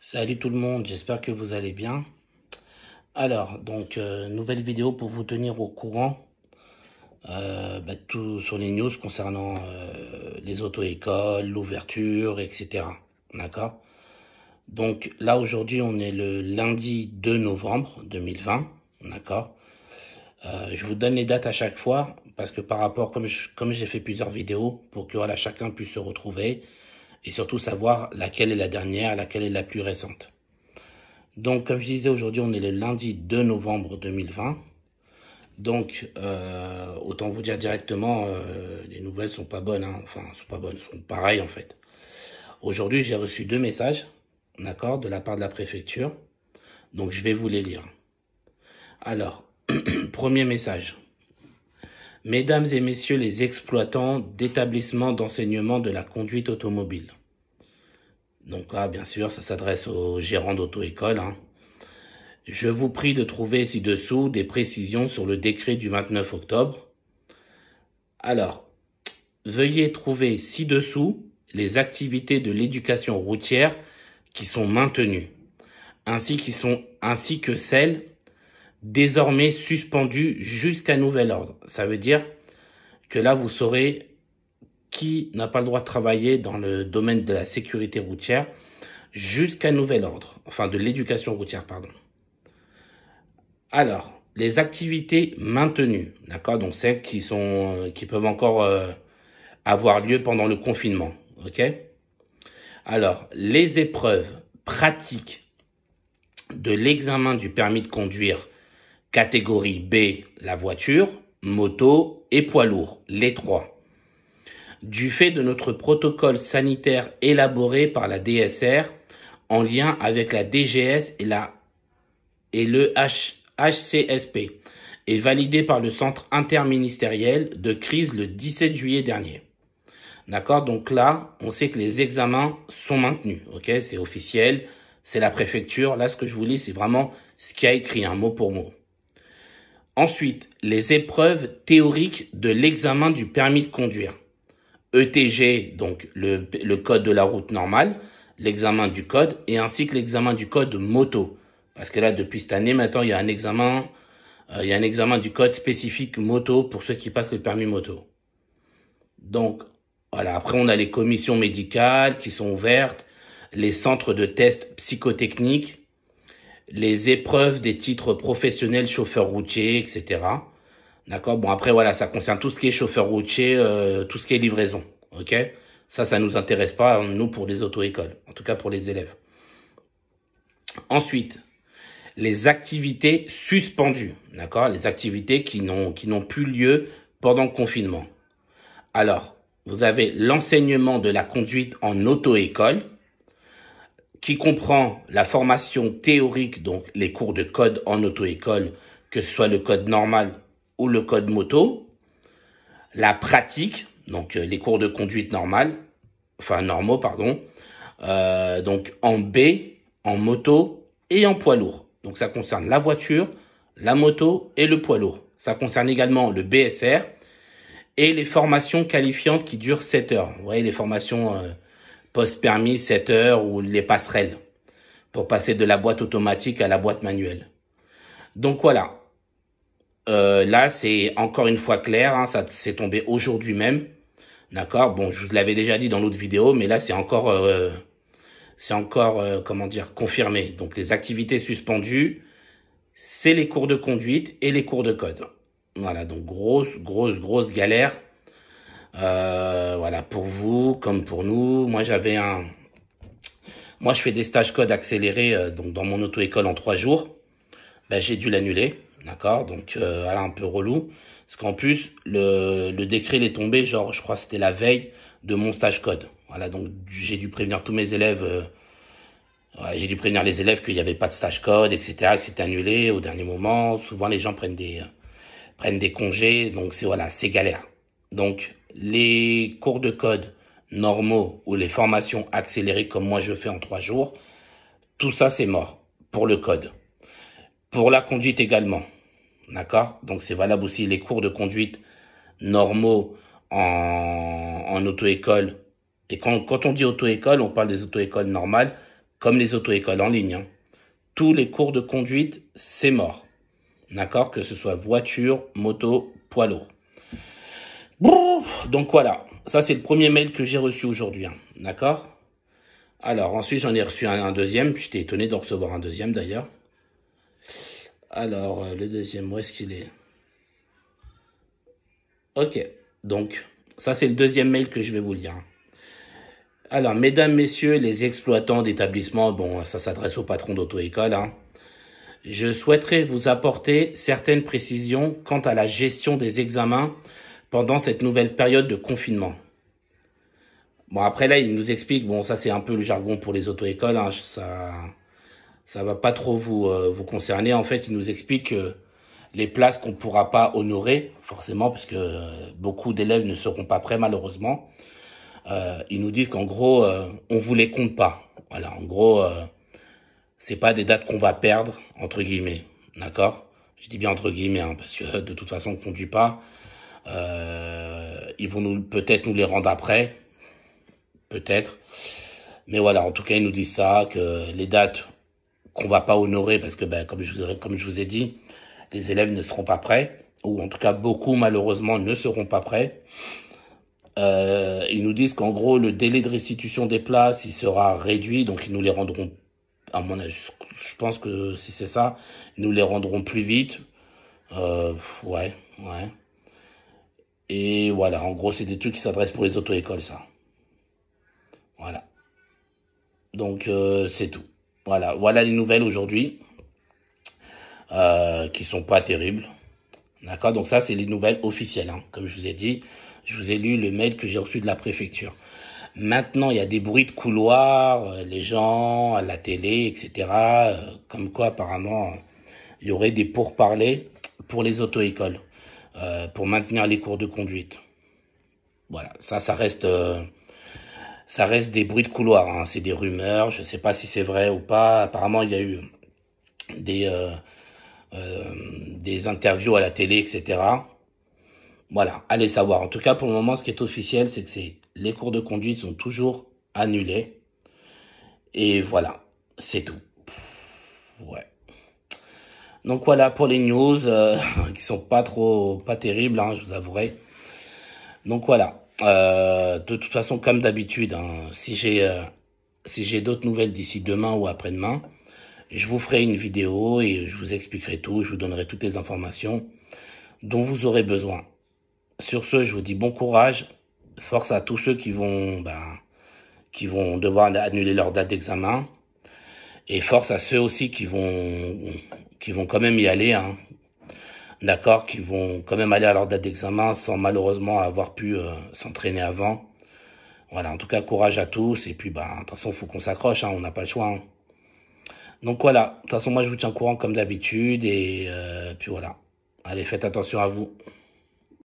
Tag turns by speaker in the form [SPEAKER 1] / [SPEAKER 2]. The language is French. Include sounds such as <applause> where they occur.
[SPEAKER 1] Salut tout le monde, j'espère que vous allez bien. Alors, donc, euh, nouvelle vidéo pour vous tenir au courant euh, bah, tout sur les news concernant euh, les auto-écoles, l'ouverture, etc. D'accord Donc là, aujourd'hui, on est le lundi 2 novembre 2020. D'accord Je vous donne les dates à chaque fois parce que par rapport, comme j'ai fait plusieurs vidéos, pour que voilà, chacun puisse se retrouver, et surtout savoir laquelle est la dernière, laquelle est la plus récente. Donc, comme je disais, aujourd'hui, on est le lundi 2 novembre 2020. Donc, euh, autant vous dire directement, euh, les nouvelles sont pas bonnes. Hein. Enfin, sont pas bonnes, sont pareilles en fait. Aujourd'hui, j'ai reçu deux messages, d'accord, de la part de la préfecture. Donc, je vais vous les lire. Alors, <clears throat> premier message. Mesdames et messieurs les exploitants d'établissements d'enseignement de la conduite automobile. Donc là, bien sûr, ça s'adresse aux gérants d'auto-école. Hein. Je vous prie de trouver ci-dessous des précisions sur le décret du 29 octobre. Alors, veuillez trouver ci-dessous les activités de l'éducation routière qui sont maintenues, ainsi, ainsi que celles désormais suspendu jusqu'à nouvel ordre. Ça veut dire que là, vous saurez qui n'a pas le droit de travailler dans le domaine de la sécurité routière jusqu'à nouvel ordre, enfin de l'éducation routière, pardon. Alors, les activités maintenues, d'accord, donc celles qui sont, euh, qui peuvent encore euh, avoir lieu pendant le confinement, ok. Alors, les épreuves pratiques de l'examen du permis de conduire Catégorie B, la voiture, moto et poids lourd, les trois. Du fait de notre protocole sanitaire élaboré par la DSR en lien avec la DGS et, la, et le HCSP et validé par le Centre interministériel de crise le 17 juillet dernier. D'accord Donc là, on sait que les examens sont maintenus. Ok C'est officiel, c'est la préfecture. Là, ce que je vous lis, c'est vraiment ce qui a écrit, un hein, mot pour mot. Ensuite, les épreuves théoriques de l'examen du permis de conduire. ETG, donc le, code de la route normale, l'examen du code, et ainsi que l'examen du code moto. Parce que là, depuis cette année, maintenant, il y a un examen, euh, il y a un examen du code spécifique moto pour ceux qui passent le permis moto. Donc, voilà. Après, on a les commissions médicales qui sont ouvertes, les centres de tests psychotechniques, les épreuves des titres professionnels chauffeur routier, etc. D'accord Bon, après, voilà, ça concerne tout ce qui est chauffeur routier, euh, tout ce qui est livraison. OK Ça, ça nous intéresse pas, nous, pour les auto-écoles, en tout cas pour les élèves. Ensuite, les activités suspendues. D'accord Les activités qui n'ont plus lieu pendant le confinement. Alors, vous avez l'enseignement de la conduite en auto-école qui comprend la formation théorique, donc les cours de code en auto-école, que ce soit le code normal ou le code moto, la pratique, donc euh, les cours de conduite normale, enfin normaux, pardon, euh, donc en B, en moto et en poids lourd. Donc ça concerne la voiture, la moto et le poids lourd. Ça concerne également le BSR et les formations qualifiantes qui durent 7 heures. Vous voyez, les formations... Euh, post-permis 7 heures ou les passerelles pour passer de la boîte automatique à la boîte manuelle. Donc voilà. Euh, là, c'est encore une fois clair. Hein, ça s'est tombé aujourd'hui même. D'accord Bon, je vous l'avais déjà dit dans l'autre vidéo, mais là, c'est encore, euh, c'est encore euh, comment dire, confirmé. Donc, les activités suspendues, c'est les cours de conduite et les cours de code. Voilà, donc grosse, grosse, grosse galère. Euh, voilà, pour vous comme pour nous. Moi, j'avais un... Moi, je fais des stages codes accélérés euh, donc dans mon auto-école en trois jours. Ben, j'ai dû l'annuler, d'accord Donc, euh, voilà, un peu relou. Parce qu'en plus, le, décret, est tombé, genre, je crois c'était la veille de mon stage code. Voilà, donc j'ai dû prévenir tous mes élèves... Euh, j'ai dû prévenir les élèves qu'il n'y avait pas de stage code, etc., que c'était annulé au dernier moment. Souvent, les gens prennent des, prennent des congés, donc c'est voilà, c'est galère. Donc, les cours de code normaux ou les formations accélérées comme moi je fais en trois jours, tout ça c'est mort pour le code. Pour la conduite également. D'accord Donc c'est valable aussi les cours de conduite normaux en, auto-école. Et quand, quand, on dit auto-école, on parle des auto-écoles normales comme les auto-écoles en ligne. Hein. Tous les cours de conduite, c'est mort. D'accord Que ce soit voiture, moto, poids lourd. Donc voilà, ça c'est le premier mail que j'ai reçu aujourd'hui, hein. d'accord Alors ensuite j'en ai reçu un, deuxième, j'étais étonné de recevoir un deuxième d'ailleurs. Alors euh, le deuxième, où est-ce qu'il est, Ok, donc ça c'est le deuxième mail que je vais vous lire. Hein. Alors mesdames, messieurs, les exploitants d'établissements, bon ça s'adresse au patron d'auto-école, hein. Je souhaiterais vous apporter certaines précisions quant à la gestion des examens pendant cette nouvelle période de confinement. Bon, après là, il nous explique, bon, ça c'est un peu le jargon pour les auto-écoles, hein, ça ça va pas trop vous, euh, vous concerner. En fait, il nous explique les places qu'on pourra pas honorer, forcément, parce que beaucoup d'élèves ne seront pas prêts, malheureusement. Euh, ils nous disent qu'en gros, euh, on vous les compte pas. Voilà, en gros, c'est pas des dates qu'on va perdre, entre guillemets, d'accord Je dis bien entre guillemets, hein, parce que de toute façon, on conduit pas. Euh, ils vont peut-être nous les rendre après, peut-être. Mais voilà, en tout cas, ils nous disent ça, que les dates qu'on va pas honorer, parce que ben, comme, je vous, comme je vous ai dit, les élèves ne seront pas prêts, ou en tout cas beaucoup malheureusement ne seront pas prêts. Euh, ils nous disent qu'en gros, le délai de restitution des places, il sera réduit, donc ils nous les rendront, à mon avis, je pense que si c'est ça, nous les rendront plus vite. Euh, ouais, ouais. Et voilà, en gros, c'est des trucs qui s'adressent pour les auto-écoles, ça. Voilà. Donc, euh, c'est tout. Voilà, voilà les nouvelles aujourd'hui, qui euh, qui sont pas terribles. D'accord Donc ça, c'est les nouvelles officielles, hein. comme je vous ai dit. Je vous ai lu le mail que j'ai reçu de la préfecture. Maintenant, il y a des bruits de couloirs, euh, les gens, à la télé, etc. comme quoi, apparemment, il y aurait des pourparlers pour les auto-écoles. Euh, pour maintenir les cours de conduite. Voilà, ça, ça reste, euh, ça reste des bruits de couloir. Hein. C'est des rumeurs. Je ne sais pas si c'est vrai ou pas. Apparemment, il y a eu des, euh, des interviews à la télé, etc. Voilà, allez savoir. En tout cas, pour le moment, ce qui est officiel, c'est que les cours de conduite sont toujours annulés. Et voilà, c'est tout. Ouais. Donc voilà pour les news euh, <laughs> qui sont pas trop pas terribles, hein, je vous avouerai. Donc voilà. Euh, de toute façon, comme d'habitude, hein, si j'ai euh, si j'ai d'autres nouvelles d'ici demain ou après-demain, je vous ferai une vidéo et je vous expliquerai tout, je vous donnerai toutes les informations dont vous aurez besoin. Sur ce, je vous dis bon courage, force à tous ceux qui vont ben, qui vont devoir annuler leur date d'examen et force à ceux aussi qui vont qui vont quand même y aller, hein, d'accord, qui vont quand même aller à leur date d'examen sans malheureusement avoir pu euh, s'entraîner avant. Voilà, en tout cas, courage à tous. Et puis, ben, de toute façon, faut qu'on s'accroche, hein, on n'a pas le choix. Hein. Donc voilà, de toute façon, moi, je vous tiens au courant comme d'habitude. Et euh, puis voilà, allez, faites attention à vous.